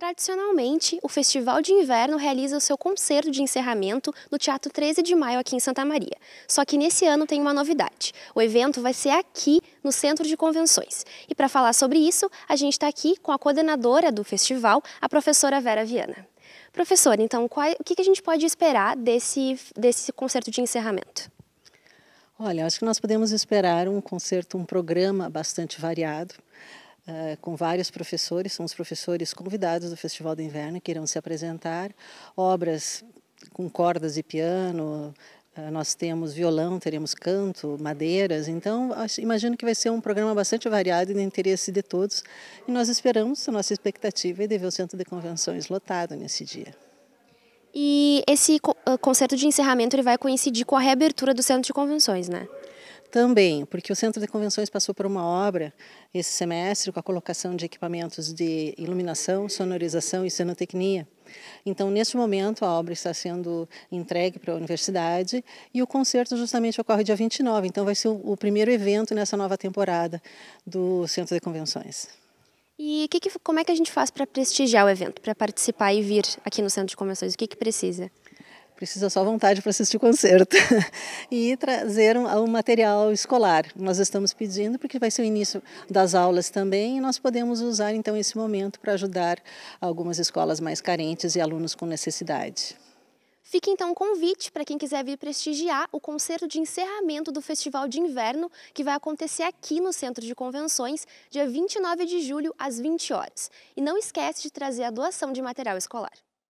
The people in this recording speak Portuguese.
Tradicionalmente, o Festival de Inverno realiza o seu concerto de encerramento no Teatro 13 de Maio aqui em Santa Maria. Só que nesse ano tem uma novidade. O evento vai ser aqui no Centro de Convenções. E para falar sobre isso, a gente está aqui com a coordenadora do festival, a professora Vera Viana. Professora, então, qual, é, o que a gente pode esperar desse, desse concerto de encerramento? Olha, acho que nós podemos esperar um concerto, um programa bastante variado uh, com vários professores, são os professores convidados do Festival do Inverno que irão se apresentar, obras com cordas e piano, uh, nós temos violão, teremos canto, madeiras, então imagino que vai ser um programa bastante variado e de interesse de todos e nós esperamos, a nossa expectativa é de ver o Centro de Convenções lotado nesse dia. E esse eh, concerto de encerramento ele vai coincidir com a reabertura do Centro de Convenções, né? Também, porque o Centro de Convenções passou por uma obra esse semestre com a colocação de equipamentos de iluminação, sonorização e cenotecnia. Então, neste momento, a obra está sendo entregue para a universidade e o concerto justamente ocorre dia 29. Então, vai ser o primeiro evento nessa nova temporada do Centro de Convenções. E que que, como é que a gente faz para prestigiar o evento, para participar e vir aqui no Centro de Convenções? O que, que precisa? precisa só vontade para assistir o concerto e trazer um, um, material escolar. Nós estamos pedindo porque vai ser o início das aulas também e nós podemos usar então esse momento para ajudar algumas escolas mais carentes e alunos com necessidade. Fica então o um convite para quem quiser vir prestigiar o concerto de encerramento do Festival de Inverno, que vai acontecer aqui no Centro de Convenções, dia 29 de julho, às 20 horas. E não esquece de trazer a doação de material escolar.